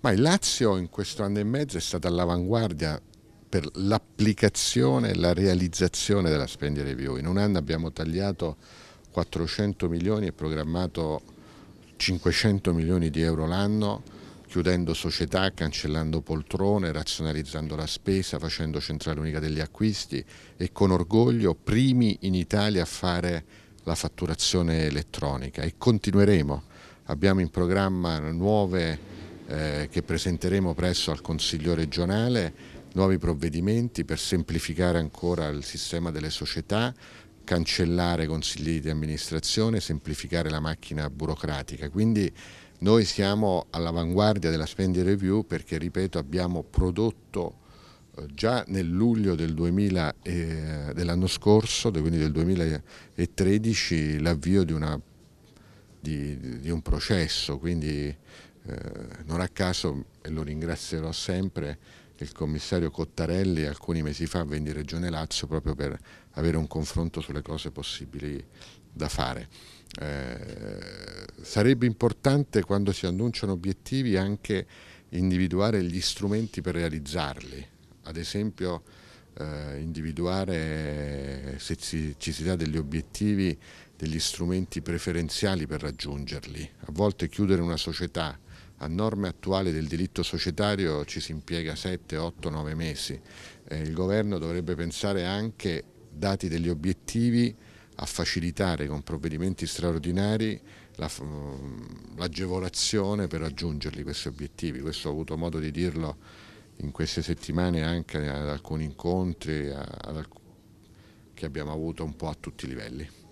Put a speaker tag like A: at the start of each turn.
A: Ma il Lazio in questo anno e mezzo è stato all'avanguardia per l'applicazione e la realizzazione della spending review. In un anno abbiamo tagliato 400 milioni e programmato 500 milioni di euro l'anno, chiudendo società, cancellando poltrone, razionalizzando la spesa, facendo centrale unica degli acquisti e con orgoglio primi in Italia a fare la fatturazione elettronica e continueremo. Abbiamo in programma nuove eh, che presenteremo presso al Consiglio regionale nuovi provvedimenti per semplificare ancora il sistema delle società, cancellare consigli di amministrazione, semplificare la macchina burocratica. Quindi noi siamo all'avanguardia della spending review perché, ripeto, abbiamo prodotto eh, già nel luglio del eh, dell'anno scorso, quindi del 2013, l'avvio di, di, di, un processo, quindi eh, non a caso, e lo ringrazierò sempre, il commissario Cottarelli alcuni mesi fa venne in Regione Lazio proprio per avere un confronto sulle cose possibili da fare. Eh, sarebbe importante quando si annunciano obiettivi anche individuare gli strumenti per realizzarli, ad esempio eh, individuare se ci, ci si dà degli obiettivi, degli strumenti preferenziali per raggiungerli. A volte chiudere una società a norme attuali del diritto societario ci si impiega 7, 8, 9 mesi. Eh, il governo dovrebbe pensare anche, dati degli obiettivi, a facilitare con provvedimenti straordinari mm, l'agevolazione la, per raggiungerli questi obiettivi. Questo ho avuto modo di dirlo in queste settimane anche ad alcuni incontri ad alc che abbiamo avuto un po' a tutti i livelli.